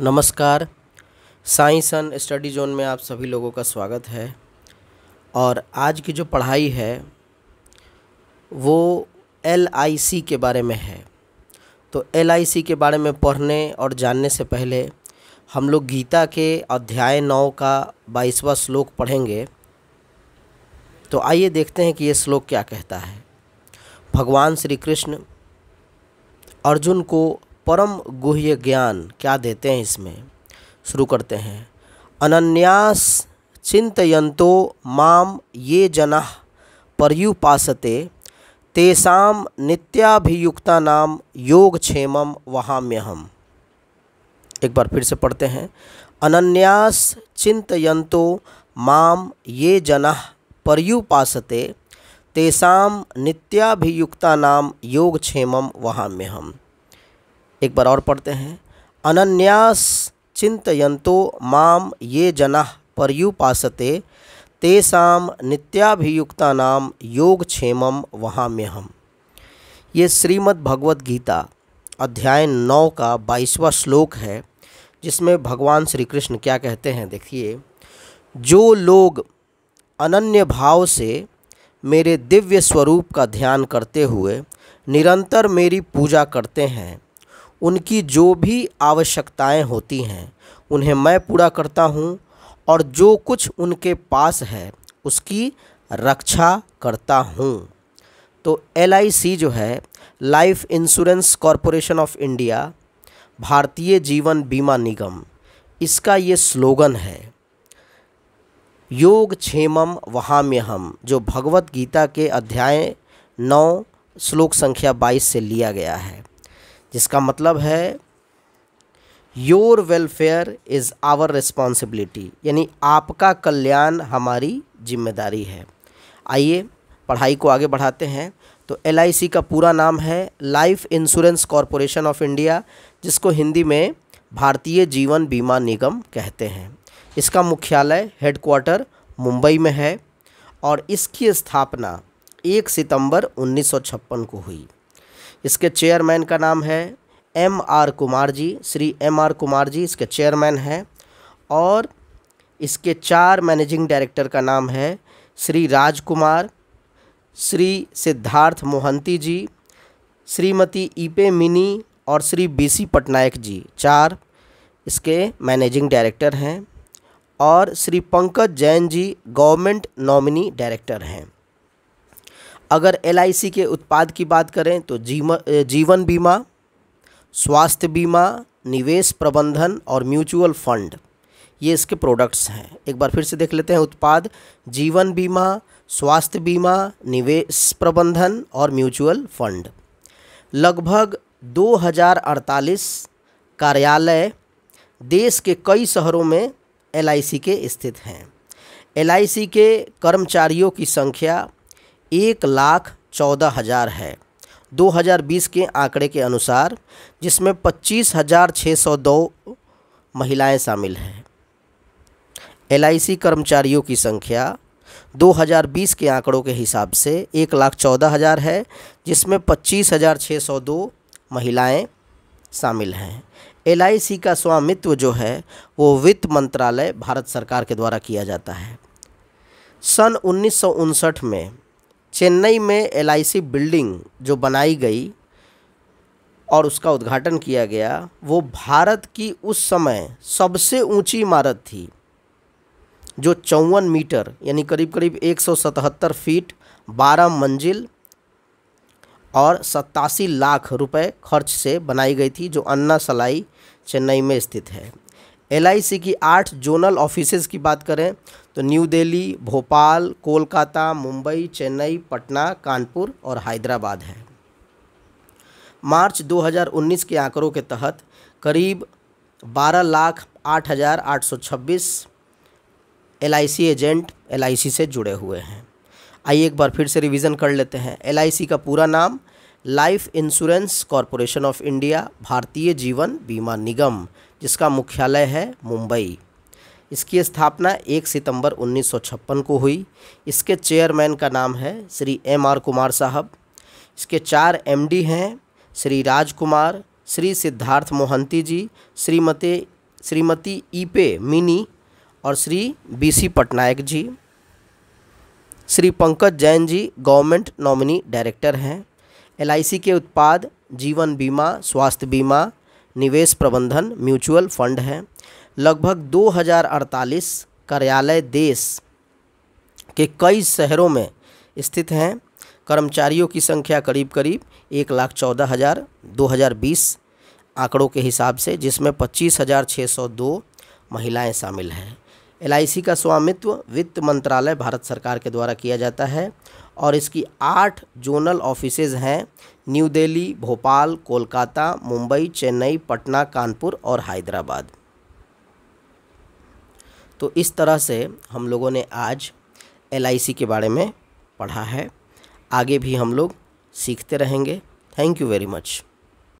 नमस्कार science and study zone में आप सभी लोगों का स्वागत है और आज की जो पढ़ाई है वो एल आई सी के बारे में है तो एल आई सी के बारे में पढ़ने और जानने से पहले हम लोग गीता के अध्याय नौ का बाईसवा श्लोक पढ़ेंगे तो आइए देखते हैं कि ये श्लोक क्या कहता है भगवान श्री कृष्ण अर्जुन को परम गुह्य ज्ञान क्या देते हैं इसमें शुरू करते हैं अनन्यास चिंतयंतो माम ये जना पर्युपासते तेसाम नित्याभियुक्ता नाम योगक्षेमम वहाम्यहम एक बार फिर से पढ़ते हैं अनन्यास चिंतयंतो माम ये जना पर्युपासते तेसाम नित्याभियुक्ता नाम योगक्षेमम वहाम्यहम एक बार और पढ़ते हैं अनन्यास चिंतयंतो माम ये जना पर्युपासते तेसाम योगक्षेम वहाँ में हम ये श्रीमद् भगवद गीता अध्याय नौ का बाईसवा श्लोक है जिसमें भगवान श्री कृष्ण क्या कहते हैं देखिए जो लोग अनन्य भाव से मेरे दिव्य स्वरूप का ध्यान करते हुए निरंतर मेरी पूजा करते हैं उनकी जो भी आवश्यकताएं होती हैं उन्हें मैं पूरा करता हूँ और जो कुछ उनके पास है उसकी रक्षा करता हूँ तो एल जो है life insurance corporation of India Bharatiya Jeevan बीमा निगम इसका ये स्लोगन है योग क्षेमम वहाम्यहम जो भगवत गीता के अध्याय नौ श्लोक संख्या बाईस से लिया गया है जिसका मतलब है your welfare is our responsibility यानी आपका कल्याण हमारी जिम्मेदारी है आइए पढ़ाई को आगे बढ़ाते हैं तो एल का पूरा नाम है life insurance corporation of India जिसको हिंदी में भारतीय जीवन बीमा निगम कहते हैं इसका मुख्यालय हेडक्वार्टर मुंबई में है और इसकी स्थापना एक सितंबर 1956 को हुई इसके चेयरमैन का नाम है M R Kumar ji Shri M R Kumar ji इसके चेयरमैन हैं और इसके चार मैनेजिंग डायरेक्टर का नाम है श्री राजकुमार श्री सिद्धार्थ मोहंती जी श्रीमती ईपे मिनी और श्री बीसी पटनायक जी चार इसके मैनेजिंग डायरेक्टर हैं और Shri Pankaj Jain ji government nominee director हैं अगर एल के उत्पाद की बात करें तो जीवन बीमा स्वास्थ्य बीमा निवेश प्रबंधन और म्यूचुअल फंड ये इसके प्रोडक्ट्स हैं एक बार फिर से देख लेते हैं उत्पाद जीवन बीमा स्वास्थ्य बीमा निवेश प्रबंधन और म्यूचुअल फंड लगभग 2048 कार्यालय देश के कई शहरों में एल के स्थित हैं एल के कर्मचारियों की संख्या एक लाख चौदह हज़ार है 2020 के आंकड़े के अनुसार जिसमें पच्चीस हज़ार छः सौ दो महिलाएँ शामिल हैं एल कर्मचारियों की संख्या 2020 के आंकड़ों के हिसाब से एक लाख चौदह हज़ार है जिसमें पच्चीस हज़ार छः सौ दो महिलाएँ शामिल हैं एल का स्वामित्व जो है वो वित्त मंत्रालय भारत सरकार के द्वारा किया जाता है सन उन्नीस में चेन्नई में एल बिल्डिंग जो बनाई गई और उसका उद्घाटन किया गया वो भारत की उस समय सबसे ऊंची इमारत थी जो चौवन मीटर यानी करीब करीब 177 फीट 12 मंजिल और सत्तासी लाख रुपए खर्च से बनाई गई थी जो अन्ना सलाई चेन्नई में स्थित है एल की आठ जोनल ऑफिसेज की बात करें तो न्यू दिल्ली भोपाल कोलकाता मुंबई चेन्नई पटना कानपुर और हैदराबाद है मार्च 2019 के आंकड़ों के तहत करीब बारह लाख आठ हज़ार आठ सौ छब्बीस एल एजेंट एल से जुड़े हुए हैं आइए एक बार फिर से रिवीजन कर लेते हैं एल का पूरा नाम life insurance corporation of India Bharatiya Jeevan बीमा निगम जिसका मुख्यालय है मुंबई इसकी स्थापना 1 सितंबर 1956 को हुई इसके चेयरमैन का नाम है श्री एम आर कुमार साहब इसके चार एमडी हैं श्री राज कुमार श्री सिद्धार्थ मोहंती जी श्रीमती श्रीमती ईपे मिनी और Shri B C Patnaik ji Shri Pankaj Jain ji government nominee director हैं एलआईसी के उत्पाद जीवन बीमा स्वास्थ्य बीमा निवेश प्रबंधन म्यूचुअल फंड हैं लगभग 2048 कार्यालय देश के कई शहरों में स्थित हैं कर्मचारियों की संख्या करीब करीब एक लाख चौदह हज़ार दो हज़ार बीस आंकड़ों के हिसाब से जिसमें पच्चीस हज़ार छः सौ दो महिलाएँ शामिल हैं एल का स्वामित्व वित्त मंत्रालय भारत सरकार के द्वारा किया जाता है और इसकी आठ जोनल ऑफिसेज हैं न्यू दिल्ली भोपाल कोलकाता मुंबई चेन्नई पटना कानपुर और हैदराबाद तो इस तरह से हम लोगों ने आज एल के बारे में पढ़ा है आगे भी हम लोग सीखते रहेंगे थैंक यू वेरी मच